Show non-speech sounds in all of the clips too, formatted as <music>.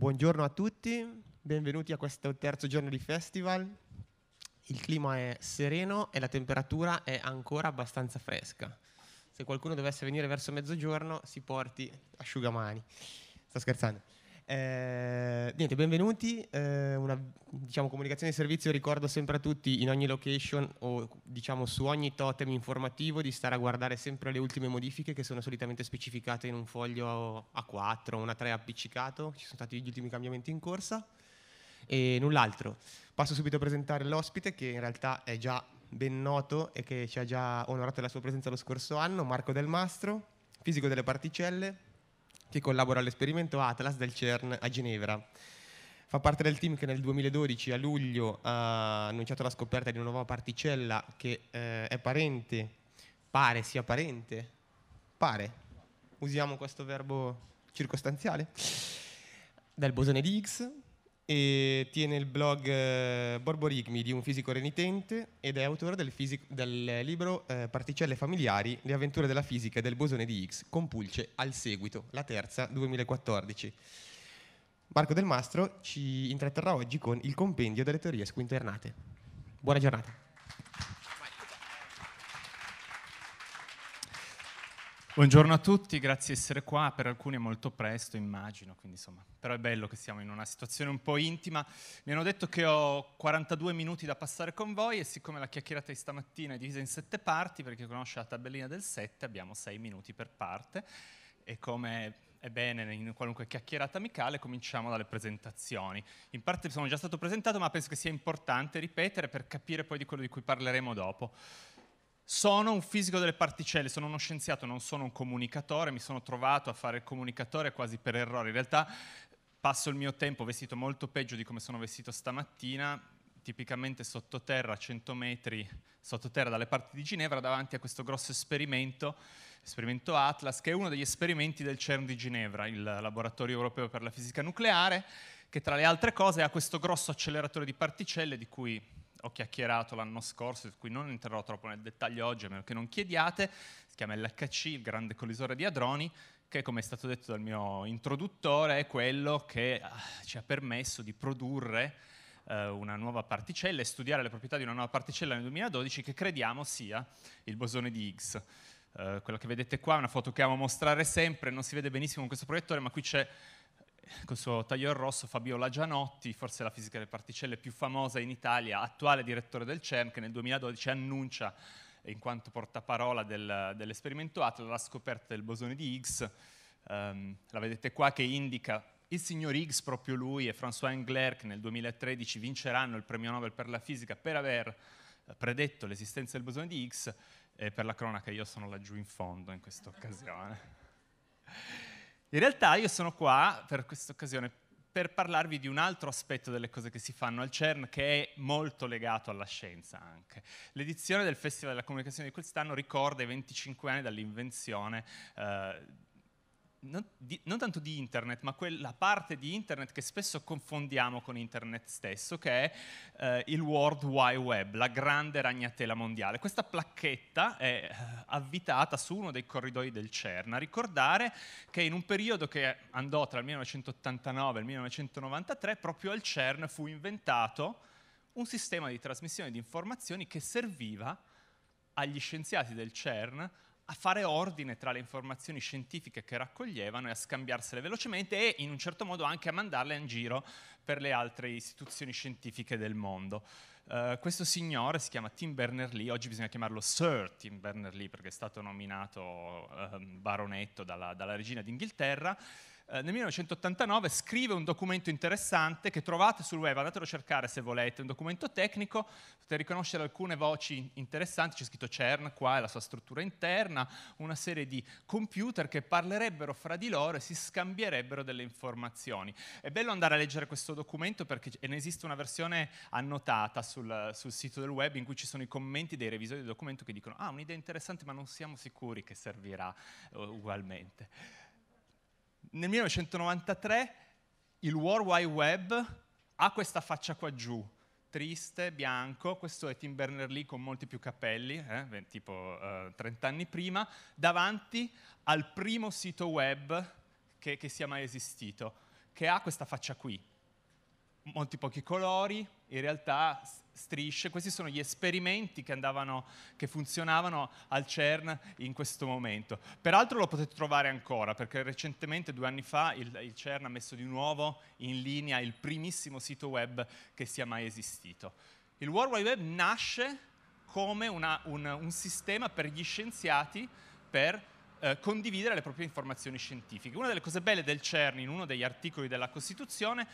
Buongiorno a tutti, benvenuti a questo terzo giorno di festival. Il clima è sereno e la temperatura è ancora abbastanza fresca. Se qualcuno dovesse venire verso mezzogiorno si porti asciugamani. Sto scherzando. Eh, niente, benvenuti. Eh, una diciamo, comunicazione di servizio ricordo sempre a tutti in ogni location o diciamo su ogni totem informativo di stare a guardare sempre le ultime modifiche che sono solitamente specificate in un foglio A4 o una 3 appiccicato. Ci sono stati gli ultimi cambiamenti in corsa e null'altro. Passo subito a presentare l'ospite che in realtà è già ben noto e che ci ha già onorato la sua presenza lo scorso anno, Marco Del Mastro, fisico delle particelle, che collabora all'esperimento Atlas del CERN a Ginevra. Fa parte del team che nel 2012 a luglio ha annunciato la scoperta di una nuova particella che eh, è parente, pare sia parente, pare, usiamo questo verbo circostanziale, del bosone di Higgs, e tiene il blog eh, Borborigmi di un fisico renitente ed è autore del, fisico, del libro eh, Particelle familiari, le avventure della fisica e del bosone di Higgs, con Pulce al seguito, la terza, 2014. Marco Del Mastro ci intratterrà oggi con il compendio delle teorie squinternate. Buona giornata. Buongiorno a tutti, grazie di essere qua, per alcuni è molto presto immagino, quindi insomma, però è bello che siamo in una situazione un po' intima. Mi hanno detto che ho 42 minuti da passare con voi e siccome la chiacchierata di stamattina è divisa in sette parti, perché conosce la tabellina del 7, abbiamo 6 minuti per parte e come è bene in qualunque chiacchierata amicale cominciamo dalle presentazioni. In parte sono già stato presentato ma penso che sia importante ripetere per capire poi di quello di cui parleremo dopo sono un fisico delle particelle, sono uno scienziato, non sono un comunicatore, mi sono trovato a fare il comunicatore quasi per errore. In realtà passo il mio tempo vestito molto peggio di come sono vestito stamattina, tipicamente sottoterra, 100 metri sottoterra dalle parti di Ginevra, davanti a questo grosso esperimento, esperimento Atlas, che è uno degli esperimenti del CERN di Ginevra, il laboratorio europeo per la fisica nucleare, che tra le altre cose ha questo grosso acceleratore di particelle di cui ho chiacchierato l'anno scorso, di cui non entrerò troppo nel dettaglio oggi, a meno che non chiediate, si chiama LHC, il grande collisore di hadroni, che come è stato detto dal mio introduttore è quello che ah, ci ha permesso di produrre eh, una nuova particella e studiare le proprietà di una nuova particella nel 2012 che crediamo sia il bosone di Higgs. Eh, quella che vedete qua è una foto che amo mostrare sempre, non si vede benissimo con questo proiettore, ma qui c'è col suo taglior rosso Fabiola Gianotti, forse la fisica delle particelle più famosa in Italia, attuale direttore del CERN, che nel 2012 annuncia, in quanto portaparola del, dell'esperimento Atlas, la scoperta del bosone di Higgs. Um, la vedete qua che indica il signor Higgs, proprio lui, e François Engler, che nel 2013 vinceranno il premio Nobel per la fisica per aver eh, predetto l'esistenza del bosone di Higgs, e per la cronaca io sono laggiù in fondo in questa occasione. In realtà io sono qua per questa occasione per parlarvi di un altro aspetto delle cose che si fanno al CERN che è molto legato alla scienza anche. L'edizione del Festival della Comunicazione di quest'anno ricorda i 25 anni dall'invenzione eh, non, di, non, tanto di internet, ma quella parte di internet che spesso confondiamo con internet stesso, che è eh, il World Wide Web, la grande ragnatela mondiale. Questa placchetta è eh, avvitata su uno dei corridoi del CERN, a ricordare che in un periodo che andò tra il 1989 e il 1993, proprio al CERN fu inventato un sistema di trasmissione di informazioni che serviva agli scienziati del CERN a fare ordine tra le informazioni scientifiche che raccoglievano e a scambiarsele velocemente e in un certo modo anche a mandarle in giro per le altre istituzioni scientifiche del mondo. Uh, questo signore si chiama Tim Berners-Lee, oggi bisogna chiamarlo Sir Tim Berners-Lee perché è stato nominato um, baronetto dalla, dalla regina d'Inghilterra, eh, nel 1989 scrive un documento interessante che trovate sul web, andatelo a cercare se volete, un documento tecnico, potete riconoscere alcune voci interessanti, c'è scritto CERN qua e la sua struttura interna, una serie di computer che parlerebbero fra di loro e si scambierebbero delle informazioni. È bello andare a leggere questo documento perché ne esiste una versione annotata sul, sul sito del web in cui ci sono i commenti dei revisori del documento che dicono ah un'idea interessante ma non siamo sicuri che servirà eh, ugualmente nel 1993 il World Wide Web ha questa faccia qua giù, triste, bianco, questo è Tim Berners-Lee con molti più capelli, eh, tipo eh, 30 anni prima, davanti al primo sito web che, che sia mai esistito, che ha questa faccia qui, molti pochi colori, in realtà strisce. Questi sono gli esperimenti che, andavano, che funzionavano al CERN in questo momento. Peraltro lo potete trovare ancora, perché recentemente, due anni fa, il, il CERN ha messo di nuovo in linea il primissimo sito web che sia mai esistito. Il World Wide Web nasce come una, un, un, sistema per gli scienziati per eh, condividere le proprie informazioni scientifiche. Una delle cose belle del CERN in uno degli articoli della Costituzione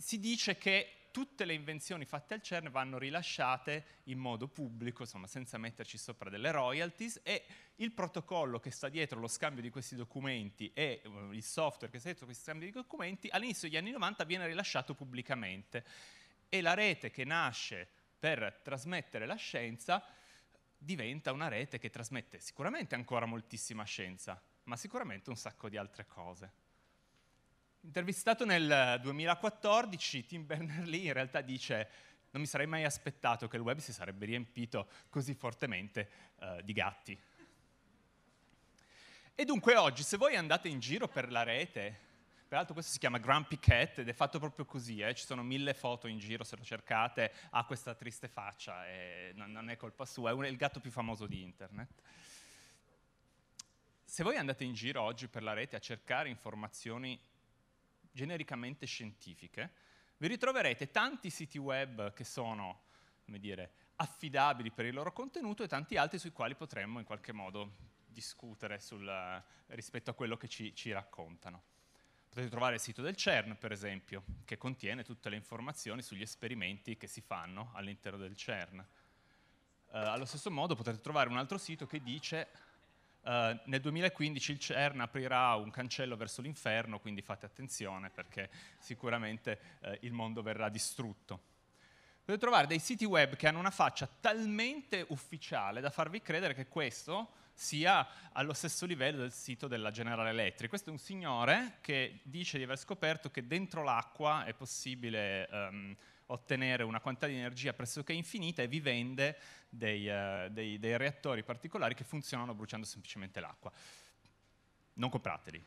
si dice che tutte le invenzioni fatte al CERN vanno rilasciate in modo pubblico, insomma senza metterci sopra delle royalties e il protocollo che sta dietro lo scambio di questi documenti e eh, il software che sta dietro questi scambi di documenti all'inizio degli anni 90 viene rilasciato pubblicamente e la rete che nasce per trasmettere la scienza diventa una rete che trasmette sicuramente ancora moltissima scienza, ma sicuramente un sacco di altre cose. Intervistato nel 2014, eh, Tim Berners-Lee in realtà dice non mi sarei mai aspettato che il web si sarebbe riempito così fortemente eh, di gatti. E dunque oggi, se voi andate in giro per la rete, peraltro questo si chiama Grumpy Cat ed è fatto proprio così, eh, ci sono mille foto in giro se lo cercate, ha questa triste faccia, e non, non è colpa sua, è, un, è il gatto più famoso di internet. Se voi andate in giro oggi per la rete a cercare informazioni genericamente scientifiche, vi ritroverete tanti siti web che sono, come dire, affidabili per il loro contenuto e tanti altri sui quali potremmo in qualche modo discutere sul, rispetto a quello che ci, ci raccontano. Potete trovare il sito del CERN, per esempio, che contiene tutte le informazioni sugli esperimenti che si fanno all'interno del CERN. Eh, allo stesso modo potete trovare un altro sito che dice eh, nel 2015 il CERN aprirà un cancello verso l'inferno, quindi fate attenzione perché sicuramente uh, il mondo verrà distrutto. Potete trovare dei siti web che hanno una faccia talmente ufficiale da farvi credere che questo sia allo stesso livello del sito della General Electric. Questo è un signore che dice di aver scoperto che dentro l'acqua è possibile um, ottenere una quantità di energia pressoché infinita e vi vende dei, eh, dei, dei reattori particolari che funzionano bruciando semplicemente l'acqua. Non comprateli,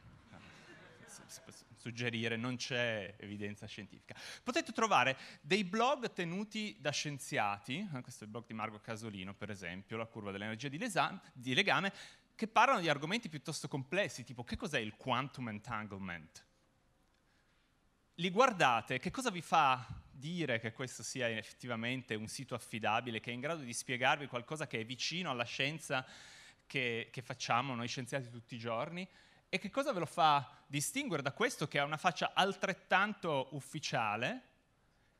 suggerire, non c'è evidenza scientifica. Potete trovare dei blog tenuti da scienziati, eh, questo è il blog di Margo Casolino per esempio, la curva dell'energia di, lesa- di legame, che parlano di argomenti piuttosto complessi, tipo che cos'è il quantum entanglement? li guardate, che cosa vi fa dire che questo sia effettivamente un sito affidabile, che è in grado di spiegarvi qualcosa che è vicino alla scienza che, che facciamo noi scienziati tutti i giorni? E che cosa ve lo fa distinguere da questo che ha una faccia altrettanto ufficiale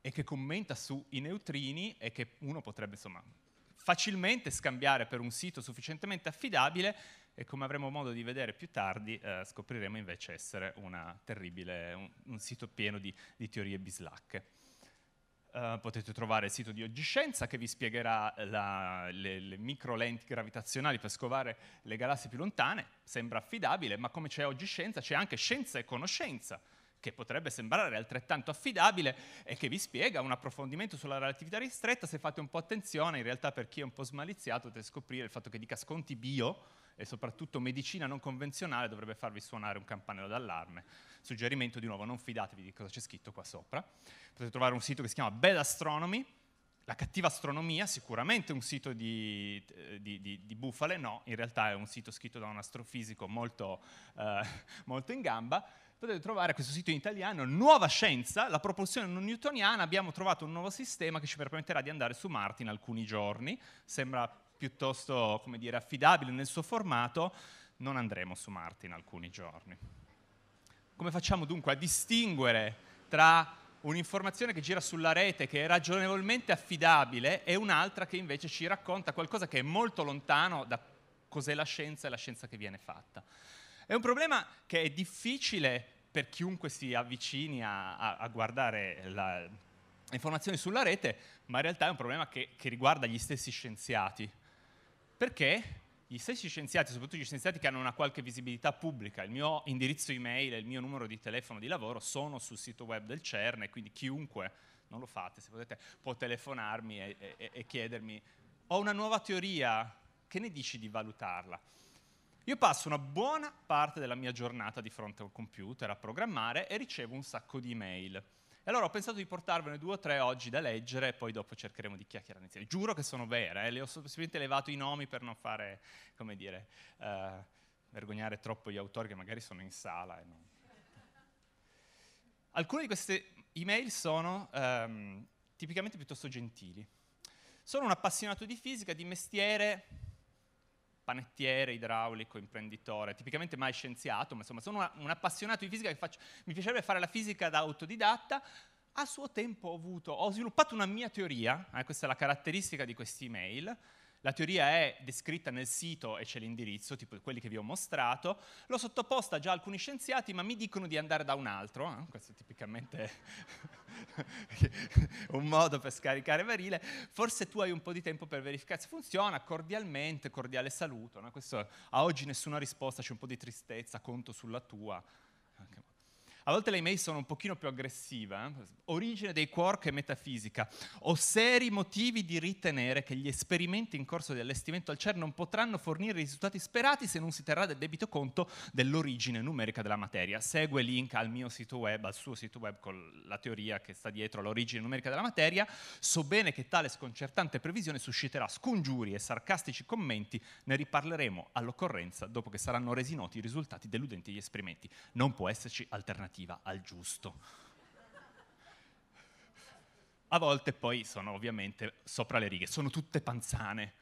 e che commenta sui neutrini e che uno potrebbe insomma, facilmente scambiare per un sito sufficientemente affidabile e come avremo modo di vedere più tardi eh, scopriremo invece essere un, un, sito pieno di, di teorie bislacche. Uh, potete trovare il sito di Oggiscienza che vi spiegherà la, le, le micro lenti gravitazionali per scovare le galassie più lontane, sembra affidabile, ma come c'è Oggiscienza c'è anche Scienza e Conoscenza, che potrebbe sembrare altrettanto affidabile e che vi spiega un approfondimento sulla relatività ristretta, se fate un po' attenzione, in realtà per chi è un po' smaliziato potete scoprire il fatto che dica sconti bio, e soprattutto medicina non convenzionale dovrebbe farvi suonare un campanello d'allarme. Suggerimento di nuovo, non fidatevi di cosa c'è scritto qua sopra. Potete trovare un sito che si chiama Bad Astronomy, la cattiva astronomia, sicuramente un sito di, eh, di, di, di, bufale, no, in realtà è un sito scritto da un astrofisico molto, eh, <laughs> molto in gamba. Potete trovare questo sito in italiano, Nuova Scienza, la propulsione non newtoniana, abbiamo trovato un nuovo sistema che ci permetterà di andare su Marte in alcuni giorni. Sembra piuttosto come dire, affidabile nel suo formato, non andremo su Marte in alcuni giorni. Come facciamo dunque a distinguere tra un'informazione che gira sulla rete, che è ragionevolmente affidabile, e un'altra che invece ci racconta qualcosa che è molto lontano da cos'è la scienza e la scienza che viene fatta. È un problema che è difficile per chiunque si avvicini a, a, a guardare la, informazioni sulla rete, ma in realtà è un problema che, che riguarda gli stessi scienziati. Perché gli stessi scienziati, soprattutto gli scienziati che hanno una qualche visibilità pubblica, il mio indirizzo email e il mio numero di telefono di lavoro sono sul sito web del CERN e quindi chiunque, non lo fate, se potete, può telefonarmi e, e, e chiedermi ho una nuova teoria, che ne dici di valutarla? Io passo una buona parte della mia giornata di fronte a un computer a programmare e ricevo un sacco di email e allora ho pensato di portarvene due o tre oggi da leggere e poi dopo cercheremo di chiacchierare insieme. Giuro che sono vere, eh, le ho semplicemente levato i nomi per non fare, come dire, eh, vergognare troppo gli autori che magari sono in sala. Non... Alcune di queste email sono ehm, tipicamente piuttosto gentili. Sono un appassionato di fisica, di mestiere, panettiere, idraulico, imprenditore, tipicamente mai scienziato, ma insomma sono una, un appassionato di fisica che faccio, mi piacerebbe fare la fisica da autodidatta, a suo tempo ho, avuto, ho sviluppato una mia teoria, eh, questa è la caratteristica di questi email, la teoria è descritta nel sito e c'è l'indirizzo, tipo quelli che vi ho mostrato. L'ho sottoposta già a alcuni scienziati, ma mi dicono di andare da un altro. Eh? Questo è tipicamente <laughs> un modo per scaricare Verile. Forse tu hai un po' di tempo per verificare se funziona. Cordialmente, cordiale saluto. No? Questo, a oggi nessuna risposta, c'è un po' di tristezza, conto sulla tua. A volte le email sono un pochino più aggressive. Eh? Origine dei quark e metafisica. Ho seri motivi di ritenere che gli esperimenti in corso di allestimento al CER non potranno fornire i risultati sperati se non si terrà del debito conto dell'origine numerica della materia. Segue link al mio sito web, al suo sito web con la teoria che sta dietro all'origine numerica della materia. So bene che tale sconcertante previsione susciterà scongiuri e sarcastici commenti, ne riparleremo all'occorrenza dopo che saranno resi noti i risultati deludenti degli esperimenti. Non può esserci alternativa alternativa al giusto. A volte poi sono ovviamente sopra le righe, sono tutte panzane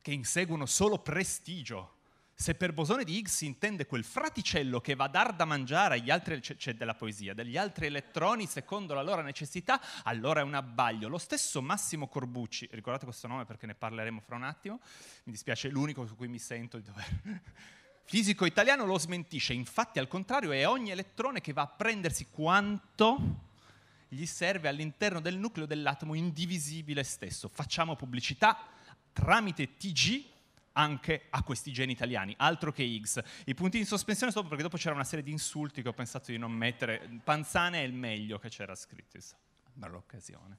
che inseguono solo prestigio. Se per bosone di Higgs si intende quel fraticello che va a dar da mangiare agli altri, cioè della poesia, degli altri elettroni secondo la loro necessità, allora è un abbaglio. Lo stesso Massimo Corbucci, ricordate questo nome perché ne parleremo fra un attimo, mi dispiace, è l'unico su cui mi sento di dover Fisico italiano lo smentisce, infatti al contrario è ogni elettrone che va a prendersi quanto gli serve all'interno del nucleo dell'atomo indivisibile stesso. Facciamo pubblicità tramite TG anche a questi geni italiani, altro che X. I punti in sospensione sono perché dopo c'era una serie di insulti che ho pensato di non mettere. Panzane è il meglio che c'era scritto, insomma, per l'occasione.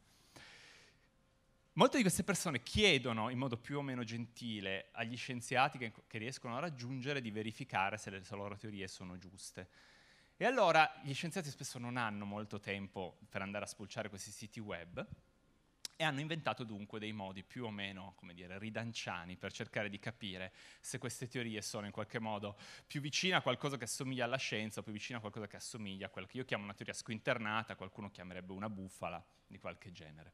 Molte di queste persone chiedono in modo più o meno gentile agli scienziati che, che riescono a raggiungere di verificare se le loro teorie sono giuste. E allora gli scienziati spesso non hanno molto tempo per andare a spulciare questi siti web e hanno inventato dunque dei modi più o meno, come dire, ridanciani per cercare di capire se queste teorie sono in qualche modo più vicine a qualcosa che assomiglia alla scienza o più vicine a qualcosa che assomiglia a quello che io chiamo una teoria squinternata, qualcuno chiamerebbe una bufala di qualche genere.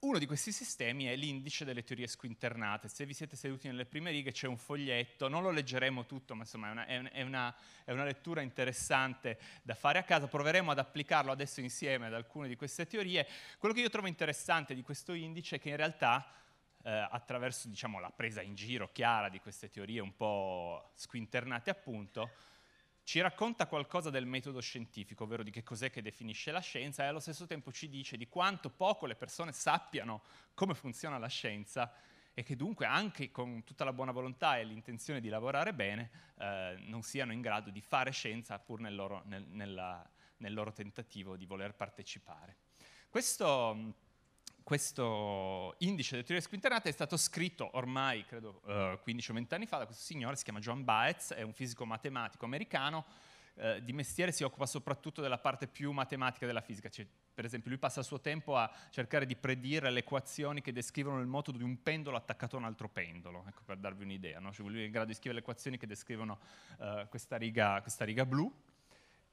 Uno di questi sistemi è l'indice delle teorie squinternate. Se vi siete seduti nelle prime righe c'è un foglietto, non lo leggeremo tutto, ma insomma è una, è, una, è una, lettura interessante da fare a casa. Proveremo ad applicarlo adesso insieme ad alcune di queste teorie. Quello che io trovo interessante di questo indice è che in realtà eh, attraverso diciamo, la presa in giro chiara di queste teorie un po' squinternate appunto, ci racconta qualcosa del metodo scientifico, ovvero di che cos'è che definisce la scienza, e allo stesso tempo ci dice di quanto poco le persone sappiano come funziona la scienza e che dunque anche con tutta la buona volontà e l'intenzione di lavorare bene eh, non siano in grado di fare scienza pur nel loro, nel, nella, nel loro tentativo di voler partecipare. Questo questo indice delle teorie squinternate è stato scritto ormai, credo, uh, eh, 15 o 20 anni fa da questo signore, si chiama John Baez, è un fisico matematico americano, uh, di mestiere si occupa soprattutto della parte più matematica della fisica, cioè, per esempio lui passa il suo tempo a cercare di predire le equazioni che descrivono il moto di un pendolo attaccato a un altro pendolo, ecco, per darvi un'idea, no? cioè, lui è in grado di scrivere le equazioni che descrivono uh, questa, riga, questa riga blu,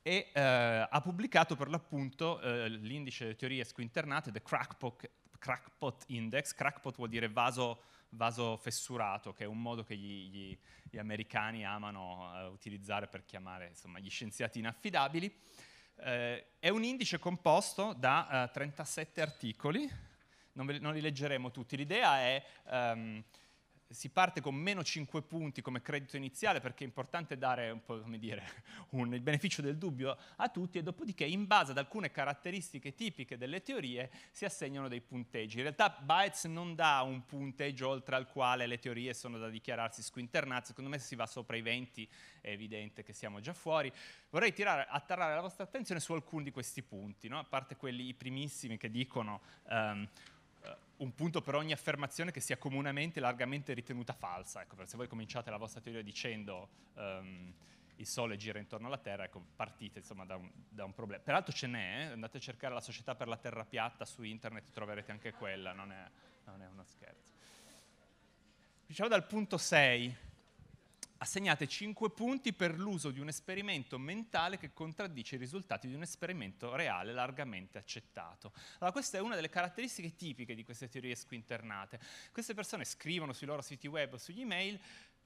e eh, ha pubblicato per l'appunto eh, l'indice delle teorie squinternate, The Crackbook crackpot index, crackpot vuol dire vaso, vaso fessurato, che è un modo che gli, gli, gli americani amano eh, utilizzare per chiamare insomma, gli scienziati inaffidabili. Eh, è un indice composto da eh, 37 articoli, non, ve, non, li leggeremo tutti, l'idea è... Um, si parte con meno 5 punti come credito iniziale perché è importante dare un po', come dire, <laughs> un, il beneficio del dubbio a tutti e dopodiché in base ad alcune caratteristiche tipiche delle teorie si assegnano dei punteggi. In realtà Baez non dà un punteggio oltre al quale le teorie sono da dichiararsi squinternate, secondo me se si va sopra i 20 è evidente che siamo già fuori. Vorrei tirare, attarrare la vostra attenzione su alcuni di questi punti, no? a parte quelli primissimi che dicono... Um, un punto per ogni affermazione che sia comunemente, largamente ritenuta falsa. Ecco, se voi cominciate la vostra teoria dicendo um, il Sole gira intorno alla Terra, ecco, partite insomma, da, un, da un, problema. Peraltro ce n'è, eh? andate a cercare la Società per la Terra Piatta su internet, troverete anche quella, non è, non è uno scherzo. Diciamo dal punto 6, assegnate 5 punti per l'uso di un esperimento mentale che contraddice i risultati di un esperimento reale largamente accettato. Allora, questa è una delle caratteristiche tipiche di queste teorie squinternate. Queste persone scrivono sui loro siti web o sugli email,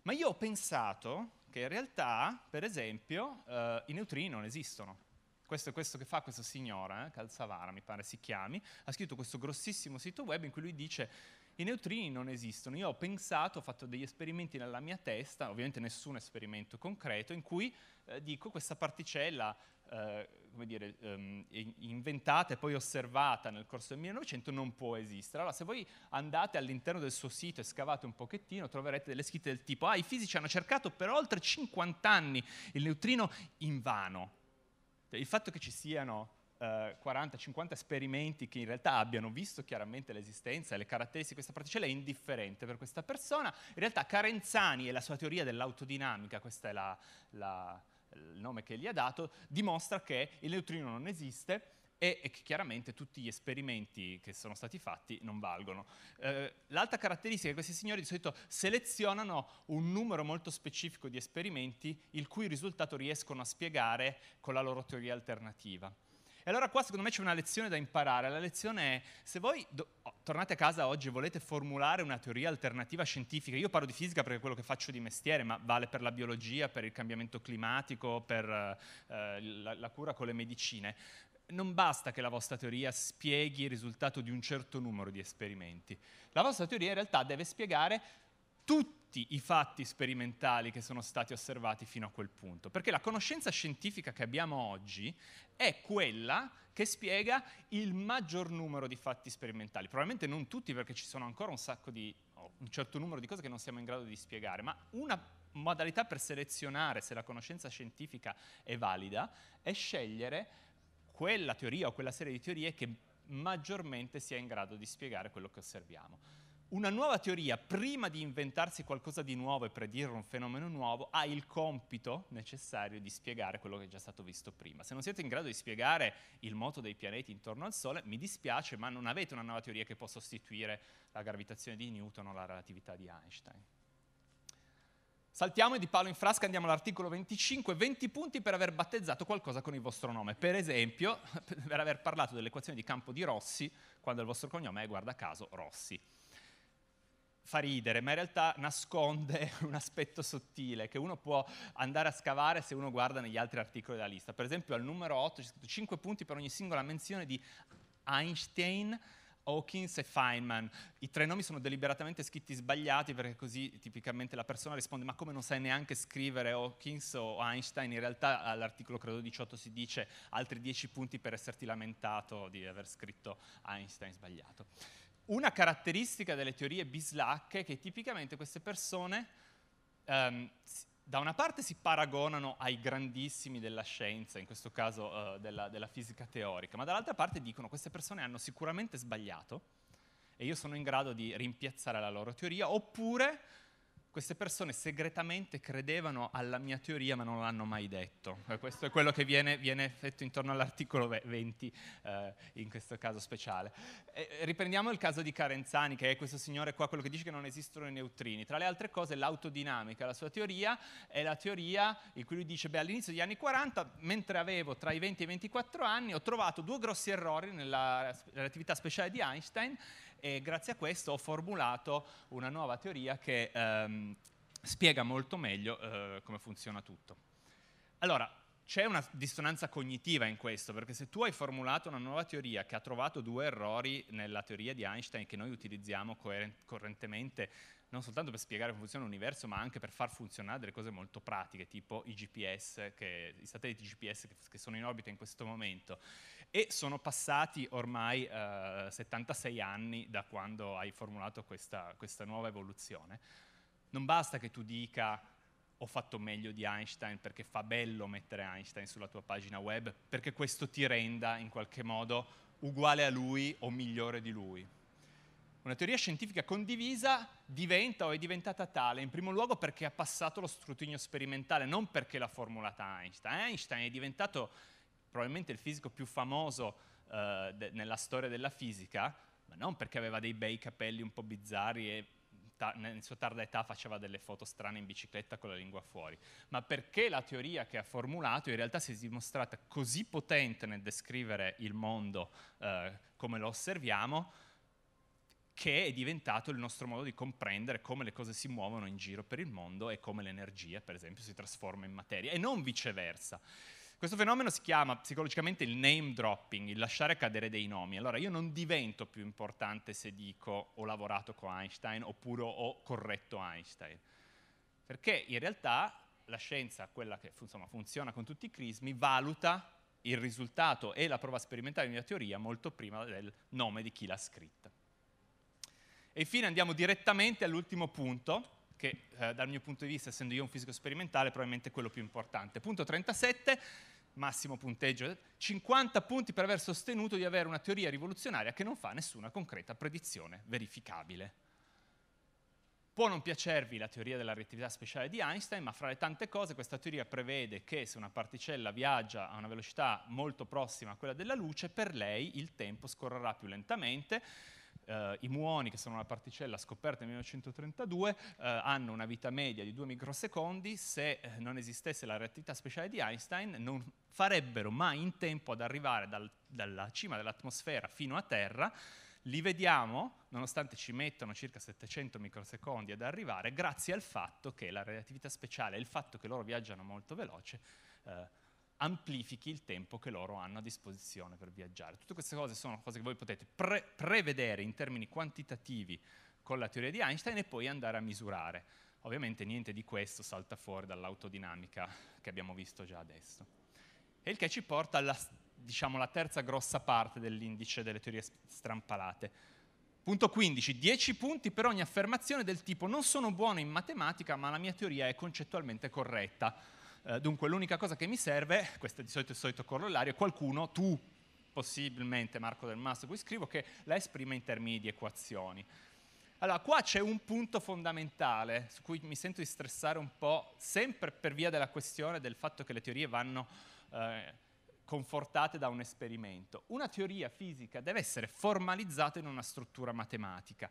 ma io ho pensato che in realtà, per esempio, eh, i neutrini non esistono. Questo è questo che fa questo signore, eh, Calzavara mi pare si chiami, ha scritto questo grossissimo sito web in cui lui dice i neutrini non esistono. Io ho pensato, ho fatto degli esperimenti nella mia testa, ovviamente nessun esperimento concreto, in cui eh, dico questa particella, eh, come dire, ehm, inventata e poi osservata nel corso del 1900 non può esistere. Allora, se voi andate all'interno del suo sito e scavate un pochettino, troverete delle scritte del tipo, ah, i fisici hanno cercato per oltre 50 anni il neutrino in vano. Cioè, il fatto che ci siano eh, 40-50 esperimenti che in realtà abbiano visto chiaramente l'esistenza e le caratteristiche di questa particella, è indifferente per questa persona. In realtà Carenzani e la sua teoria dell'autodinamica, questo è la, la, il nome che gli ha dato, dimostra che il neutrino non esiste, e che chiaramente tutti gli esperimenti che sono stati fatti non valgono. Eh, l'altra caratteristica è che questi signori di solito selezionano un numero molto specifico di esperimenti il cui risultato riescono a spiegare con la loro teoria alternativa. E allora qua secondo me c'è una lezione da imparare. La lezione è, se voi oh, tornate a casa oggi e volete formulare una teoria alternativa scientifica, io parlo di fisica perché è quello che faccio di mestiere, ma vale per la biologia, per il cambiamento climatico, per eh, la, la cura con le medicine, non basta che la vostra teoria spieghi il risultato di un certo numero di esperimenti. La vostra teoria in realtà deve spiegare tutti tutti i fatti sperimentali che sono stati osservati fino a quel punto, perché la conoscenza scientifica che abbiamo oggi è quella che spiega il maggior numero di fatti sperimentali, probabilmente non tutti perché ci sono ancora un sacco di, oh, un certo numero di cose che non siamo in grado di spiegare, ma una modalità per selezionare se la conoscenza scientifica è valida è scegliere quella teoria o quella serie di teorie che maggiormente sia in grado di spiegare quello che osserviamo. Una nuova teoria, prima di inventarsi qualcosa di nuovo e predire un fenomeno nuovo, ha il compito necessario di spiegare quello che è già stato visto prima. Se non siete in grado di spiegare il moto dei pianeti intorno al Sole, mi dispiace, ma non avete una nuova teoria che può sostituire la gravitazione di Newton o la relatività di Einstein. Saltiamo e di palo in frasca andiamo all'articolo 25, 20 punti per aver battezzato qualcosa con il vostro nome. Per esempio, <laughs> per aver parlato dell'equazione di campo di Rossi, quando il vostro cognome è, guarda caso, Rossi fa ridere, ma in realtà nasconde <laughs> un aspetto sottile che uno può andare a scavare se uno guarda negli altri articoli della lista. Per esempio al numero 8 c'è scritto 5 punti per ogni singola menzione di Einstein, Hawkins e Feynman. I tre nomi sono deliberatamente scritti sbagliati perché così tipicamente la persona risponde ma come non sai neanche scrivere Hawkins o Einstein? In realtà all'articolo credo 18 si dice altri 10 punti per esserti lamentato di aver scritto Einstein sbagliato una caratteristica delle teorie bislacche è che tipicamente queste persone um, da una parte si paragonano ai grandissimi della scienza, in questo caso uh, della, della fisica teorica, ma dall'altra parte dicono che queste persone hanno sicuramente sbagliato e io sono in grado di rimpiazzare la loro teoria, oppure queste persone segretamente credevano alla mia teoria ma non l'hanno mai detto. Eh, questo è quello che viene, viene fatto intorno all'articolo 20 eh, in questo caso speciale. E eh, riprendiamo il caso di Carenzani, che è questo signore qua, quello che dice che non esistono i neutrini. Tra le altre cose l'autodinamica, la sua teoria, è la teoria in cui lui dice, beh all'inizio degli anni 40, mentre avevo tra i 20 e i 24 anni, ho trovato due grossi errori nella relatività speciale di Einstein e grazie a questo ho formulato una nuova teoria che ehm, spiega molto meglio eh, come funziona tutto. Allora, c'è una dissonanza cognitiva in questo, perché se tu hai formulato una nuova teoria che ha trovato due errori nella teoria di Einstein che noi utilizziamo correntemente, non soltanto per spiegare come funziona l'universo, ma anche per far funzionare delle cose molto pratiche, tipo i GPS, che, i satelliti GPS che, che, sono in orbita in questo momento. E sono passati ormai eh, 76 anni da quando hai formulato questa, questa nuova evoluzione. Non basta che tu dica ho fatto meglio di Einstein perché fa bello mettere Einstein sulla tua pagina web, perché questo ti renda in qualche modo uguale a lui o migliore di lui. Una teoria scientifica condivisa diventa o è diventata tale in primo luogo perché ha passato lo scrutinio sperimentale, non perché l'ha formulata Einstein. Eh, Einstein è diventato probabilmente il fisico più famoso eh, de- nella storia della fisica, ma non perché aveva dei bei capelli un po' bizzarri e nella sua tarda età faceva delle foto strane in bicicletta con la lingua fuori, ma perché la teoria che ha formulato in realtà si è dimostrata così potente nel descrivere il mondo eh, come lo osserviamo, che è diventato il nostro modo di comprendere come le cose si muovono in giro per il mondo e come l'energia, per esempio, si trasforma in materia, e non viceversa. Questo fenomeno si chiama psicologicamente il name dropping, il lasciare cadere dei nomi. Allora io non divento più importante se dico ho lavorato con Einstein oppure ho corretto Einstein, perché in realtà la scienza, quella che insomma, funziona con tutti i crismi, valuta il risultato e la prova sperimentale di una teoria molto prima del nome di chi l'ha scritta. E infine andiamo direttamente all'ultimo punto, che eh, dal mio punto di vista, essendo io un fisico sperimentale, è probabilmente quello più importante. Punto 37, massimo punteggio, 50 punti per aver sostenuto di avere una teoria rivoluzionaria che non fa nessuna concreta predizione verificabile. Può non piacervi la teoria della reattività speciale di Einstein, ma fra le tante cose questa teoria prevede che se una particella viaggia a una velocità molto prossima a quella della luce, per lei il tempo scorrerà più lentamente eh, i muoni, che sono una particella scoperta nel 1932, eh, hanno una vita media di 2 microsecondi, se eh, non esistesse la relatività speciale di Einstein non farebbero mai in tempo ad arrivare dal, dalla cima dell'atmosfera fino a Terra, li vediamo, nonostante ci mettano circa 700 microsecondi ad arrivare, grazie al fatto che la relatività speciale e il fatto che loro viaggiano molto veloce eh, amplifichi il tempo che loro hanno a disposizione per viaggiare. Tutte queste cose sono cose che voi potete pre- prevedere in termini quantitativi con la teoria di Einstein e poi andare a misurare. Ovviamente niente di questo salta fuori dall'autodinamica che abbiamo visto già adesso. E il che ci porta alla diciamo, la terza grossa parte dell'indice delle teorie strampalate. Punto 15, 10 punti per ogni affermazione del tipo non sono buono in matematica, ma la mia teoria è concettualmente corretta. Eh, dunque l'unica cosa che mi serve, questo è di solito il solito corollario, è qualcuno, tu possibilmente Marco del Masso, cui scrivo, che la esprime in termini di equazioni. Allora, qua c'è un punto fondamentale su cui mi sento di stressare un po', sempre per via della questione del fatto che le teorie vanno eh, confortate da un esperimento. Una teoria fisica deve essere formalizzata in una struttura matematica,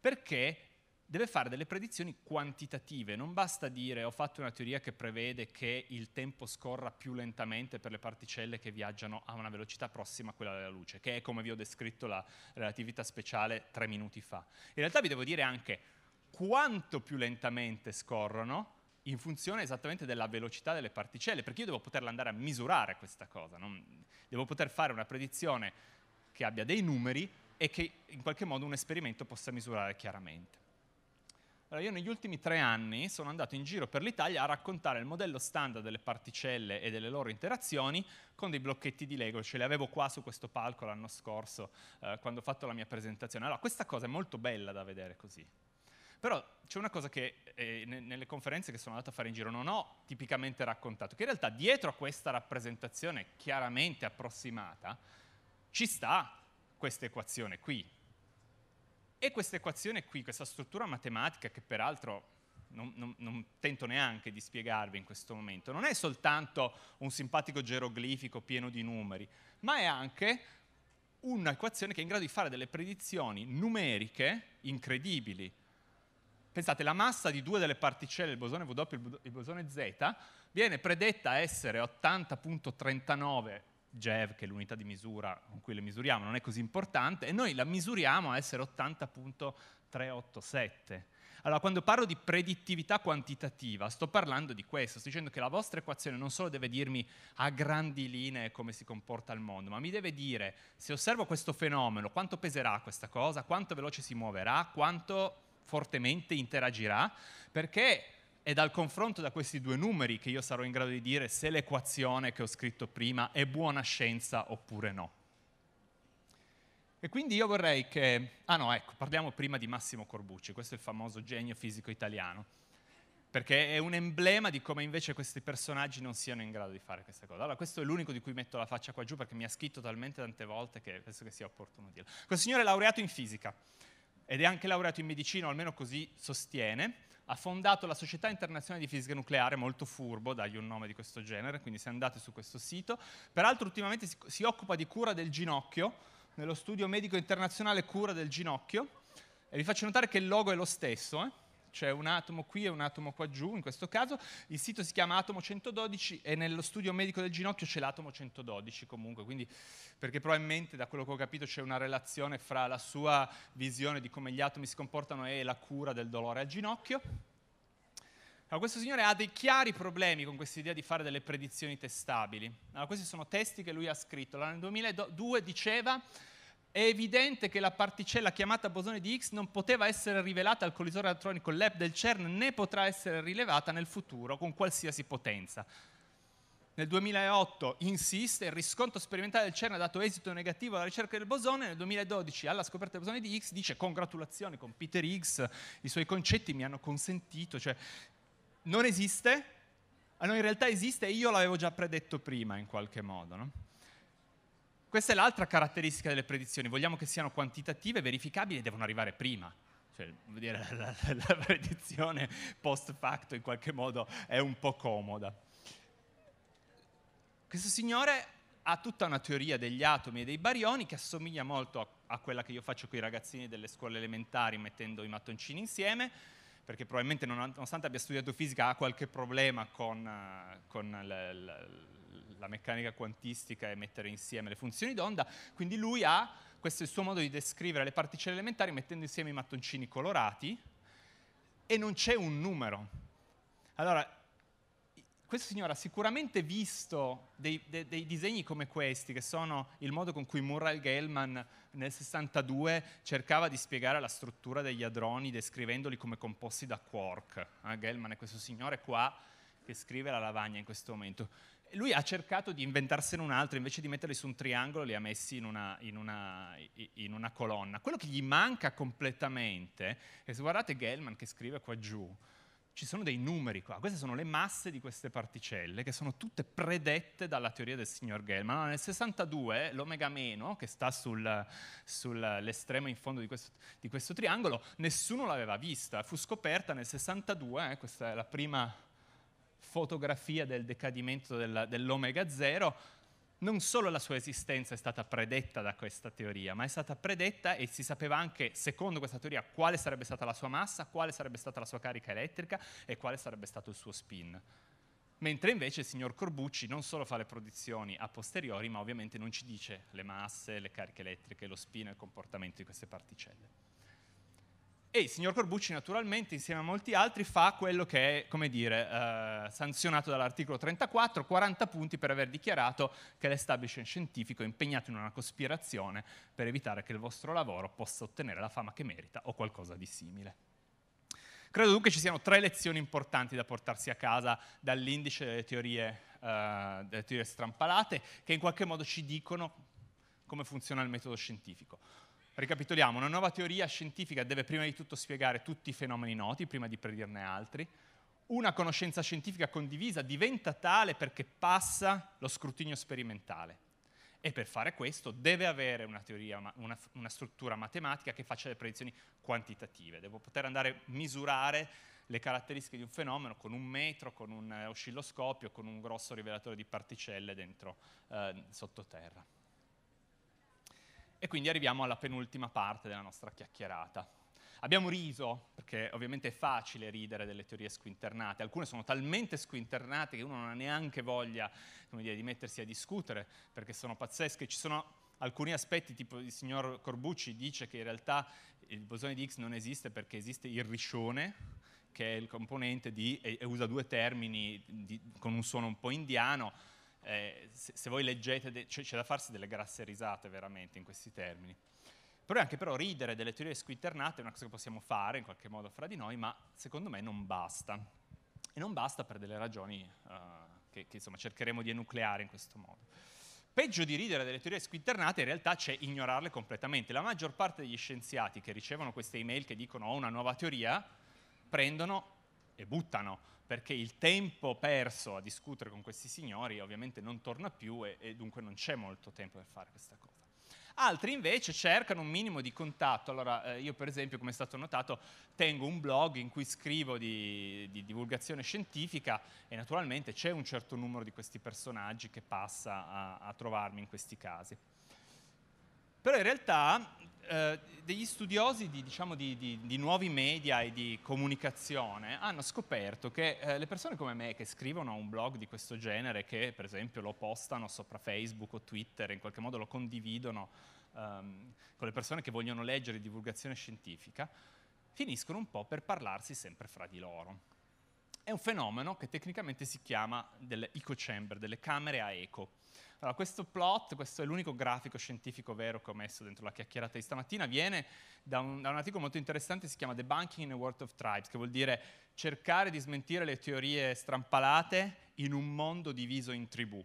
perché deve fare delle predizioni quantitative, non basta dire ho fatto una teoria che prevede che il tempo scorra più lentamente per le particelle che viaggiano a una velocità prossima a quella della luce, che è come vi ho descritto la relatività speciale tre minuti fa. In realtà vi devo dire anche quanto più lentamente scorrono in funzione esattamente della velocità delle particelle, perché io devo poterla andare a misurare questa cosa, non? devo poter fare una predizione che abbia dei numeri e che in qualche modo un esperimento possa misurare chiaramente. Allora, io negli ultimi tre anni sono andato in giro per l'Italia a raccontare il modello standard delle particelle e delle loro interazioni con dei blocchetti di Lego, ce li avevo qua su questo palco l'anno scorso eh, quando ho fatto la mia presentazione. Allora, questa cosa è molto bella da vedere così. Però c'è una cosa che eh, nelle conferenze che sono andato a fare in giro non ho tipicamente raccontato, che in realtà dietro a questa rappresentazione chiaramente approssimata ci sta questa equazione qui, e questa equazione qui, questa struttura matematica che peraltro non, non, non, tento neanche di spiegarvi in questo momento, non è soltanto un simpatico geroglifico pieno di numeri, ma è anche un'equazione che è in grado di fare delle predizioni numeriche incredibili. Pensate, la massa di due delle particelle, il bosone W e il bosone Z, viene predetta essere 80.39 JEV, che è l'unità di misura con cui le misuriamo, non è così importante, e noi la misuriamo a essere 80.387. Allora, quando parlo di predittività quantitativa, sto parlando di questo, sto dicendo che la vostra equazione non solo deve dirmi a grandi linee come si comporta il mondo, ma mi deve dire, se osservo questo fenomeno, quanto peserà questa cosa, quanto veloce si muoverà, quanto fortemente interagirà, perché è dal confronto da questi due numeri che io sarò in grado di dire se l'equazione che ho scritto prima è buona scienza oppure no. E quindi io vorrei che... Ah no, ecco, parliamo prima di Massimo Corbucci, questo è il famoso genio fisico italiano, perché è un emblema di come invece questi personaggi non siano in grado di fare queste cose. Allora, questo è l'unico di cui metto la faccia qua giù perché mi ha scritto talmente tante volte che penso che sia opportuno dirlo. Questo signore è laureato in fisica ed è anche laureato in medicina, o almeno così sostiene, ha fondato la Società Internazionale di Fisica Nucleare, molto furbo, dagli un nome di questo genere, quindi se andate su questo sito. Peraltro ultimamente si, si occupa di cura del ginocchio, nello studio medico internazionale cura del ginocchio, e vi faccio notare che il logo è lo stesso, eh? c'è un atomo qui e un atomo qua giù, in questo caso il sito si chiama atomo 112 e nello studio medico del ginocchio c'è l'atomo 112 comunque, quindi perché probabilmente da quello che ho capito c'è una relazione fra la sua visione di come gli atomi si comportano e la cura del dolore al ginocchio. Allora, questo signore ha dei chiari problemi con questa idea di fare delle predizioni testabili. Allora, questi sono testi che lui ha scritto. Allora, nel 2002 diceva è evidente che la particella chiamata bosone di Higgs non poteva essere rivelata al collisore elettronico lab del CERN né potrà essere rilevata nel futuro con qualsiasi potenza. Nel 2008 insiste, il riscontro sperimentale del CERN ha dato esito negativo alla ricerca del bosone, nel 2012 alla scoperta del bosone di Higgs dice congratulazioni con Peter Higgs, i suoi concetti mi hanno consentito, cioè non esiste, no, in realtà esiste e io l'avevo già predetto prima in qualche modo. No? Questa è l'altra caratteristica delle predizioni, vogliamo che siano quantitative, verificabili e devono arrivare prima. Cioè, dire, la, la, la predizione post facto in qualche modo è un po' comoda. Questo signore ha tutta una teoria degli atomi e dei barioni che assomiglia molto a, a quella che io faccio con i ragazzini delle scuole elementari mettendo i mattoncini insieme, perché probabilmente nonostante abbia studiato fisica ha qualche problema con, eh, con l, l, la meccanica quantistica e mettere insieme le funzioni d'onda, quindi lui ha, questo è il suo modo di descrivere le particelle elementari mettendo insieme i mattoncini colorati e non c'è un numero. Allora, questo signore ha sicuramente visto dei, dei, dei, disegni come questi, che sono il modo con cui Murray Gellman nel 62 cercava di spiegare la struttura degli adroni descrivendoli come composti da quark. Eh, gell è questo signore qua che scrive la lavagna in questo momento lui ha cercato di inventarsene un altro, invece di metterli su un triangolo li ha messi in una, in una, in una colonna. Quello che gli manca completamente, e se guardate Gellman che scrive qua giù, ci sono dei numeri qua, queste sono le masse di queste particelle che sono tutte predette dalla teoria del signor Gellman. Allora, nel 62 l'omega meno, che sta sull'estremo sul, in fondo di questo, di questo, triangolo, nessuno l'aveva vista, fu scoperta nel 62, eh, questa è la prima fotografia del decadimento della, dell'omega zero, non solo la sua esistenza è stata predetta da questa teoria, ma è stata predetta e si sapeva anche, secondo questa teoria, quale sarebbe stata la sua massa, quale sarebbe stata la sua carica elettrica e quale sarebbe stato il suo spin. Mentre invece il signor Corbucci non solo fa le predizioni a posteriori, ma ovviamente non ci dice le masse, le cariche elettriche, lo spin e il comportamento di queste particelle. E il signor Corbucci naturalmente, insieme a molti altri, fa quello che è, come dire, eh, sanzionato dall'articolo 34, 40 punti per aver dichiarato che l'establishment scientifico è impegnato in una cospirazione per evitare che il vostro lavoro possa ottenere la fama che merita o qualcosa di simile. Credo dunque ci siano tre lezioni importanti da portarsi a casa dall'indice delle teorie, eh, delle teorie strampalate che in qualche modo ci dicono come funziona il metodo scientifico. Ricapitoliamo, una nuova teoria scientifica deve prima di tutto spiegare tutti i fenomeni noti, prima di predirne altri. Una conoscenza scientifica condivisa diventa tale perché passa lo scrutinio sperimentale. E per fare questo deve avere una teoria, una, una struttura matematica che faccia le predizioni quantitative. Devo poter andare a misurare le caratteristiche di un fenomeno con un metro, con un eh, oscilloscopio, con un grosso rivelatore di particelle dentro, eh, sottoterra. E quindi arriviamo alla penultima parte della nostra chiacchierata. Abbiamo riso, perché ovviamente è facile ridere delle teorie squinternate, alcune sono talmente squinternate che uno non ha neanche voglia dire, di mettersi a discutere, perché sono pazzesche, ci sono alcuni aspetti, tipo il signor Corbucci dice che in realtà il bosone di X non esiste perché esiste il riscione, che è il componente di, e, usa due termini di, con un suono un po' indiano, eh, se, se, voi leggete, de- c'è, cioè, c'è da farsi delle grasse risate veramente in questi termini. Però è anche però ridere delle teorie squitternate è una cosa che possiamo fare in qualche modo fra di noi, ma secondo me non basta. E non basta per delle ragioni uh, che, che insomma, cercheremo di enucleare in questo modo. Peggio di ridere delle teorie squitternate in realtà c'è ignorarle completamente. La maggior parte degli scienziati che ricevono queste email che dicono ho una nuova teoria, prendono e buttano, perché il tempo perso a discutere con questi signori ovviamente non torna più e, e dunque non c'è molto tempo per fare questa cosa. Altri invece cercano un minimo di contatto. Allora, eh, io per esempio, come è stato notato, tengo un blog in cui scrivo di, di divulgazione scientifica e naturalmente c'è un certo numero di questi personaggi che passa a, a trovarmi in questi casi. Però in realtà eh, degli studiosi di, diciamo, di, di, di, nuovi media e di comunicazione hanno scoperto che eh, le persone come me che scrivono a un blog di questo genere, che per esempio lo postano sopra Facebook o Twitter, in qualche modo lo condividono ehm, con le persone che vogliono leggere divulgazione scientifica, finiscono un po' per parlarsi sempre fra di loro. È un fenomeno che tecnicamente si chiama delle eco chamber, delle camere a eco allora, questo plot, questo è l'unico grafico scientifico vero che ho messo dentro la chiacchierata di stamattina, viene da un, da un articolo molto interessante, si chiama The Banking in a World of Tribes, che vuol dire cercare di smentire le teorie strampalate in un mondo diviso in tribù.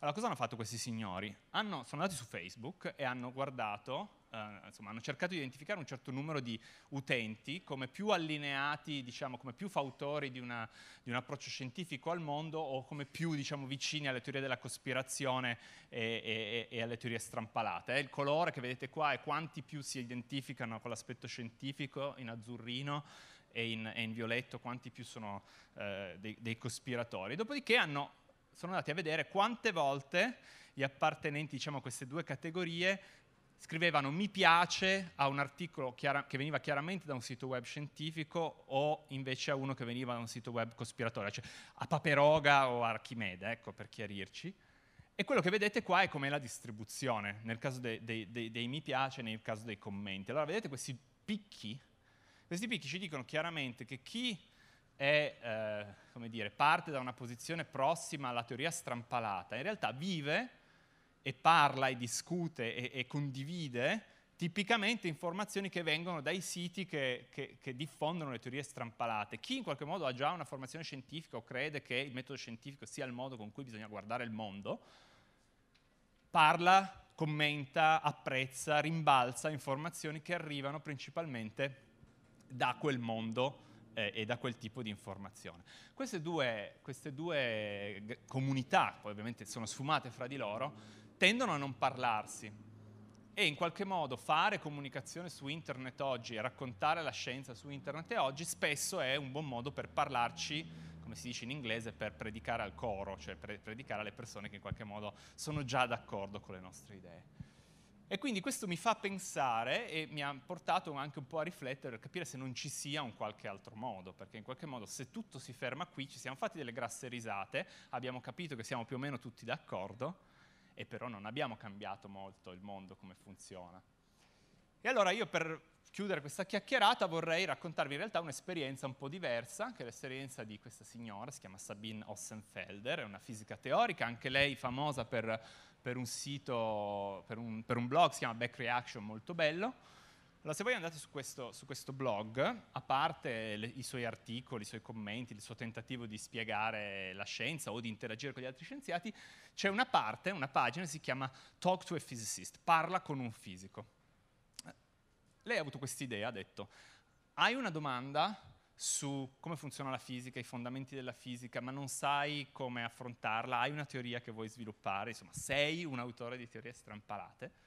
Allora, cosa hanno fatto questi signori? Hanno, sono andati su Facebook e hanno guardato eh, insomma, hanno cercato di identificare un certo numero di utenti come più allineati, diciamo, come più fautori di, una, di un approccio scientifico al mondo o come più diciamo, vicini alle teorie della cospirazione e, e, e alle teorie strampalate. Eh, il colore che vedete qua è quanti più si identificano con l'aspetto scientifico in azzurrino e in, e in, violetto, quanti più sono eh, dei, dei, cospiratori. Dopodiché hanno, sono andati a vedere quante volte gli appartenenti diciamo, a queste due categorie scrivevano mi piace a un articolo chiara- che veniva chiaramente da un sito web scientifico o invece a uno che veniva da un sito web cospiratorio, cioè a Paperoga o Archimede, ecco per chiarirci. E quello che vedete qua è com'è la distribuzione, nel caso dei, dei, dei, dei mi piace, nel caso dei commenti. Allora vedete questi picchi? Questi picchi ci dicono chiaramente che chi è, eh, come dire, parte da una posizione prossima alla teoria strampalata, in realtà vive e parla e discute e, e condivide tipicamente informazioni che vengono dai siti che, che, che, diffondono le teorie strampalate. Chi in qualche modo ha già una formazione scientifica o crede che il metodo scientifico sia il modo con cui bisogna guardare il mondo, parla, commenta, apprezza, rimbalza informazioni che arrivano principalmente da quel mondo eh, e da quel tipo di informazione. Queste due, queste due eh, comunità, poi ovviamente sono sfumate fra di loro, tendono a non parlarsi. E in qualche modo fare comunicazione su internet oggi e raccontare la scienza su internet oggi spesso è un buon modo per parlarci come si dice in inglese, per predicare al coro, cioè per predicare alle persone che in qualche modo sono già d'accordo con le nostre idee. E quindi questo mi fa pensare e mi ha portato anche un po' a riflettere e a capire se non ci sia un qualche altro modo, perché in qualche modo se tutto si ferma qui, ci siamo fatti delle grasse risate, abbiamo capito che siamo più o meno tutti d'accordo, e però non abbiamo cambiato molto il mondo come funziona. E allora io per chiudere questa chiacchierata vorrei raccontarvi in realtà un'esperienza un po' diversa, che è l'esperienza di questa signora, si chiama Sabine Ossenfelder, è una fisica teorica, anche lei famosa per, per un sito, per un, per un blog, si chiama Back Reaction, molto bello, allora, se voi andate su questo, su questo blog, a parte le, i suoi articoli, i suoi commenti, il suo tentativo di spiegare la scienza o di interagire con gli altri scienziati, c'è una parte, una pagina che si chiama Talk to a Physicist, parla con un fisico. Lei ha avuto quest'idea, ha detto, hai una domanda su come funziona la fisica, i fondamenti della fisica, ma non sai come affrontarla, hai una teoria che vuoi sviluppare, insomma, sei un autore di teorie strampalate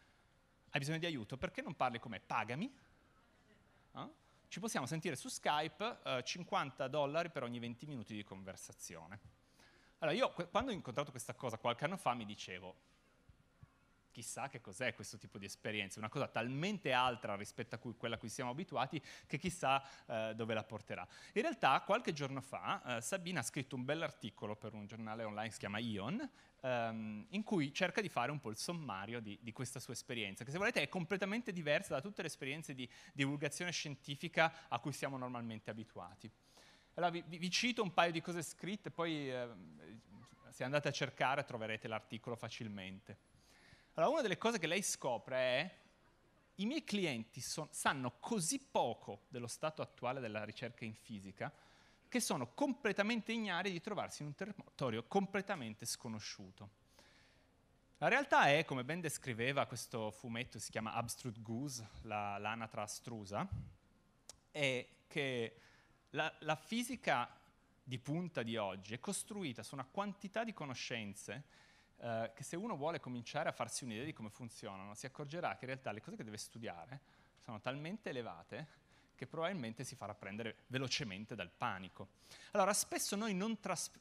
hai bisogno di aiuto, perché non parli come pagami? Eh? Ci possiamo sentire su Skype eh, 50 dollari per ogni 20 minuti di conversazione. Allora, io quando ho incontrato questa cosa qualche anno fa mi dicevo, chissà che cos'è questo tipo di esperienza, una cosa talmente altra rispetto a cui, quella a cui siamo abituati che chissà eh, dove la porterà. In realtà qualche giorno fa eh, Sabina ha scritto un bell'articolo per un giornale online che si chiama Ion, ehm, in cui cerca di fare un po' il sommario di, di, questa sua esperienza, che se volete è completamente diversa da tutte le esperienze di divulgazione scientifica a cui siamo normalmente abituati. Allora vi, vi cito un paio di cose scritte, poi eh, se andate a cercare troverete l'articolo facilmente. Allora, una delle cose che lei scopre è i miei clienti son, sanno così poco dello stato attuale della ricerca in fisica che sono completamente ignari di trovarsi in un territorio completamente sconosciuto. La realtà è, come ben descriveva questo fumetto, si chiama Abstrut Goose, la, l'anatra astrusa, è che la, la fisica di punta di oggi è costruita su una quantità di conoscenze eh, che se uno vuole cominciare a farsi un'idea di come funzionano, si accorgerà che in realtà le cose che deve studiare sono talmente elevate che probabilmente si farà prendere velocemente dal panico. Allora, spesso noi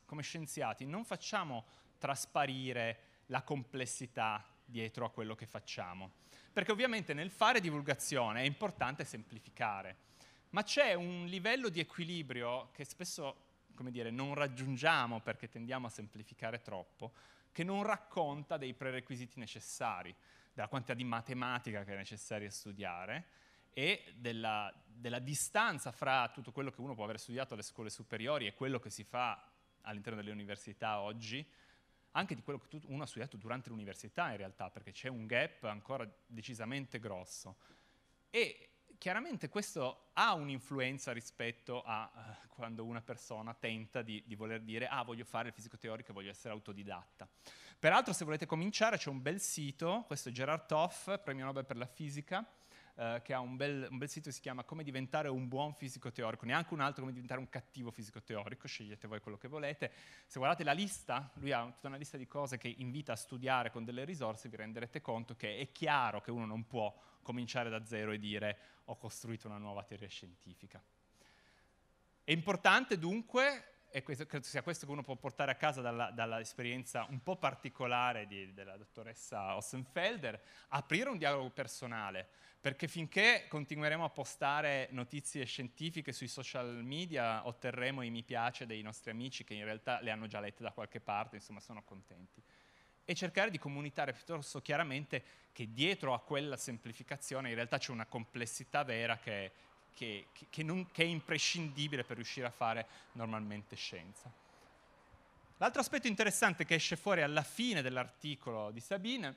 come scienziati non facciamo trasparire la complessità dietro a quello che facciamo, perché ovviamente nel fare divulgazione è importante semplificare, ma c'è un livello di equilibrio che spesso, come dire, non raggiungiamo perché tendiamo a semplificare troppo, che non racconta dei prerequisiti necessari, della quantità di matematica che è necessaria studiare e della, della distanza fra tutto quello che uno può aver studiato alle scuole superiori e quello che si fa all'interno delle università oggi, anche di quello che uno ha studiato durante l'università in realtà, perché c'è un gap ancora decisamente grosso. E chiaramente questo ha un'influenza rispetto a uh, quando una persona tenta di, di, voler dire ah voglio fare il fisico teorico e voglio essere autodidatta. Peraltro se volete cominciare c'è un bel sito, questo è Gerard Toff, premio Nobel per la fisica, uh, che ha un bel, un bel, sito che si chiama Come diventare un buon fisico teorico, neanche un altro come diventare un cattivo fisico teorico, scegliete voi quello che volete. Se guardate la lista, lui ha tutta una lista di cose che invita a studiare con delle risorse, vi renderete conto che è chiaro che uno non può cominciare da zero e dire ho costruito una nuova teoria scientifica. È importante dunque e questo, credo sia questo che uno può portare a casa dalla, dall'esperienza un po' particolare di, della dottoressa Ossenfelder, aprire un dialogo personale, perché finché continueremo a postare notizie scientifiche sui social media otterremo i mi piace dei nostri amici che in realtà le hanno già lette da qualche parte, insomma sono contenti e cercare di comunicare piuttosto chiaramente che dietro a quella semplificazione in realtà c'è una complessità vera che è, che, che, non, che è imprescindibile per riuscire a fare normalmente scienza. L'altro aspetto interessante che esce fuori alla fine dell'articolo di Sabine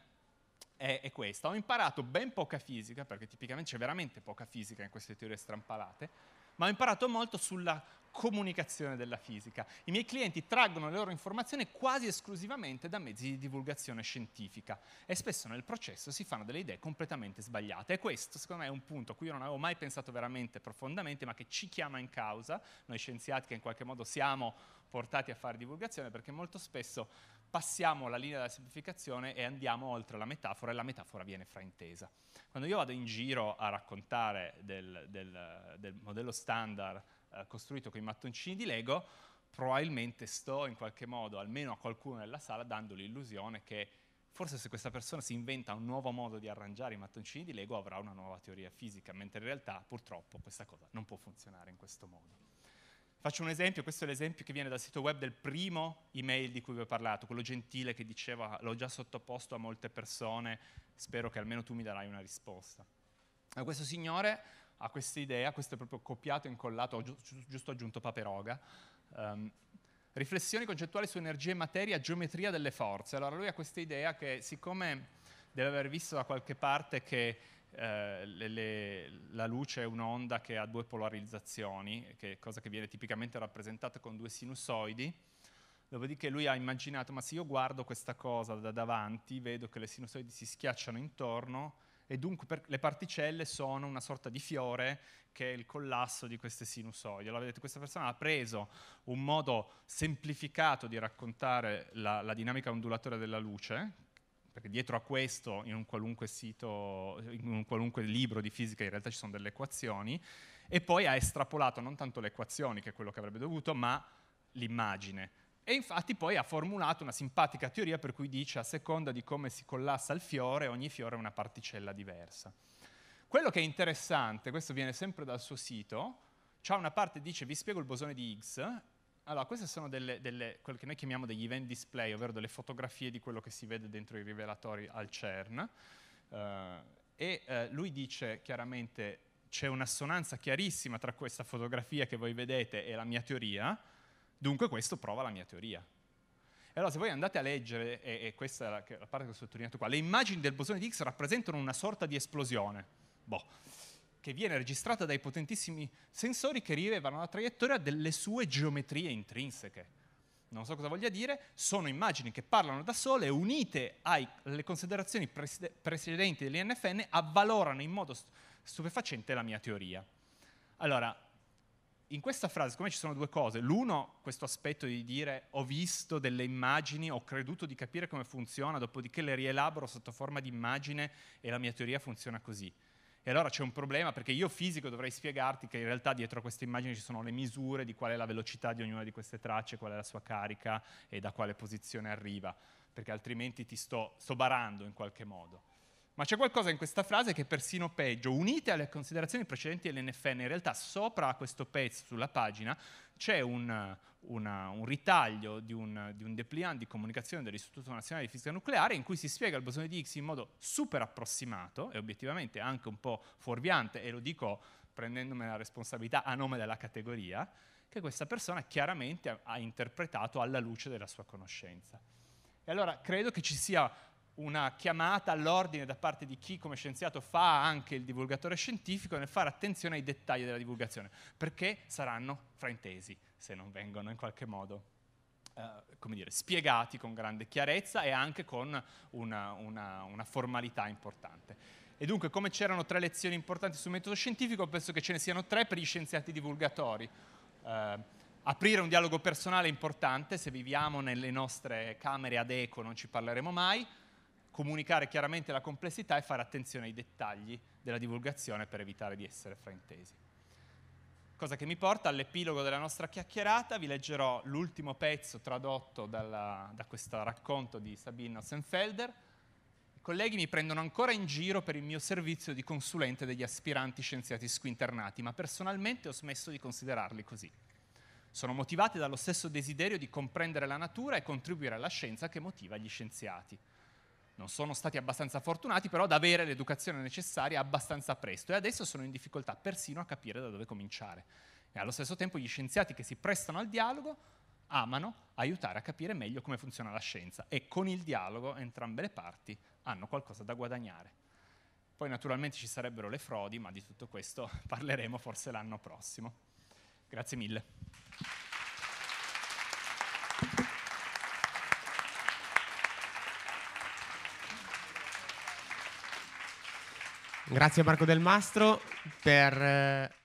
è, è questa. Ho imparato ben poca fisica, perché tipicamente c'è veramente poca fisica in queste teorie strampalate, ma ho imparato molto sulla comunicazione della fisica. I miei clienti traggono le loro informazioni quasi esclusivamente da mezzi di divulgazione scientifica e spesso nel processo si fanno delle idee completamente sbagliate. E questo, secondo me, è un punto a cui io non avevo mai pensato veramente profondamente, ma che ci chiama in causa, noi scienziati che in qualche modo siamo portati a fare divulgazione, perché molto spesso passiamo la linea della semplificazione e andiamo oltre la metafora e la metafora viene fraintesa. Quando io vado in giro a raccontare del, del, del modello standard eh, costruito con i mattoncini di Lego, probabilmente sto in qualche modo, almeno a qualcuno nella sala, dando l'illusione che forse se questa persona si inventa un nuovo modo di arrangiare i mattoncini di Lego avrà una nuova teoria fisica, mentre in realtà purtroppo questa cosa non può funzionare in questo modo. Faccio un esempio, questo è l'esempio che viene dal sito web del primo email di cui vi ho parlato, quello gentile che diceva l'ho già sottoposto a molte persone, spero che almeno tu mi darai una risposta. A questo signore a questa idea, questo è proprio copiato e incollato, ho giusto aggiunto Paperoga, um, riflessioni concettuali su energia e materia, geometria delle forze. Allora lui ha questa idea che siccome deve aver visto da qualche parte che eh, le, le, la luce è un'onda che ha due polarizzazioni, che è cosa che viene tipicamente rappresentata con due sinusoidi, dopodiché lui ha immaginato, ma se io guardo questa cosa da davanti, vedo che le sinusoidi si schiacciano intorno, e dunque per, le particelle sono una sorta di fiore che è il collasso di queste sinusoidi. Allora vedete, questa persona ha preso un modo semplificato di raccontare la, la dinamica ondulatoria della luce, perché dietro a questo in un qualunque sito, in un qualunque libro di fisica in realtà ci sono delle equazioni, e poi ha estrapolato non tanto le equazioni, che è quello che avrebbe dovuto, ma l'immagine. E infatti poi ha formulato una simpatica teoria per cui dice a seconda di come si collassa il fiore, ogni fiore è una particella diversa. Quello che è interessante, questo viene sempre dal suo sito, c'è una parte che dice vi spiego il bosone di Higgs, allora queste sono delle, delle, quelle che noi chiamiamo degli event display, ovvero delle fotografie di quello che si vede dentro i rivelatori al CERN, uh, e uh, lui dice chiaramente c'è un'assonanza chiarissima tra questa fotografia che voi vedete e la mia teoria, Dunque questo prova la mia teoria. E allora se voi andate a leggere, e, e questa è la, la, parte che ho sottolineato qua, le immagini del bosone di X rappresentano una sorta di esplosione, boh, che viene registrata dai potentissimi sensori che rilevano la traiettoria delle sue geometrie intrinseche. Non so cosa voglia dire, sono immagini che parlano da sole, e unite alle considerazioni preside, precedenti dell'INFN, avvalorano in modo stupefacente la mia teoria. Allora, in questa frase, come ci sono due cose, l'uno, questo aspetto di dire ho visto delle immagini, ho creduto di capire come funziona, dopodiché le rielaboro sotto forma di immagine e la mia teoria funziona così. E allora c'è un problema perché io fisico dovrei spiegarti che in realtà dietro a queste immagini ci sono le misure di qual è la velocità di ognuna di queste tracce, qual è la sua carica e da quale posizione arriva, perché altrimenti ti sto, sto barando in qualche modo. Ma c'è qualcosa in questa frase che è persino peggio. Unite alle considerazioni precedenti dell'NFN, in realtà sopra questo pezzo sulla pagina c'è un, una, un ritaglio di un, di un dépliant di comunicazione dell'Istituto Nazionale di Fisica Nucleare in cui si spiega il bosone di X in modo super approssimato e obiettivamente anche un po' fuorviante, e lo dico prendendomi la responsabilità a nome della categoria, che questa persona chiaramente ha interpretato alla luce della sua conoscenza. E allora credo che ci sia una chiamata all'ordine da parte di chi come scienziato fa anche il divulgatore scientifico nel fare attenzione ai dettagli della divulgazione, perché saranno fraintesi se non vengono in qualche modo eh, come dire, spiegati con grande chiarezza e anche con una, una, una formalità importante. E dunque, come c'erano tre lezioni importanti sul metodo scientifico, penso che ce ne siano tre per gli scienziati divulgatori. Eh, aprire un dialogo personale è importante, se viviamo nelle nostre camere ad eco non ci parleremo mai, comunicare chiaramente la complessità e fare attenzione ai dettagli della divulgazione per evitare di essere fraintesi. Cosa che mi porta all'epilogo della nostra chiacchierata, vi leggerò l'ultimo pezzo tradotto dalla, da questo racconto di Sabine Ossenfelder. I colleghi mi prendono ancora in giro per il mio servizio di consulente degli aspiranti scienziati squinternati, ma personalmente ho smesso di considerarli così. Sono motivati dallo stesso desiderio di comprendere la natura e contribuire alla scienza che motiva gli scienziati non sono stati abbastanza fortunati però ad avere l'educazione necessaria abbastanza presto e adesso sono in difficoltà persino a capire da dove cominciare. E allo stesso tempo gli scienziati che si prestano al dialogo amano aiutare a capire meglio come funziona la scienza e con il dialogo entrambe le parti hanno qualcosa da guadagnare. Poi naturalmente ci sarebbero le frodi, ma di tutto questo <laughs> parleremo forse l'anno prossimo. Grazie mille. Grazie Marco Del Mastro per eh,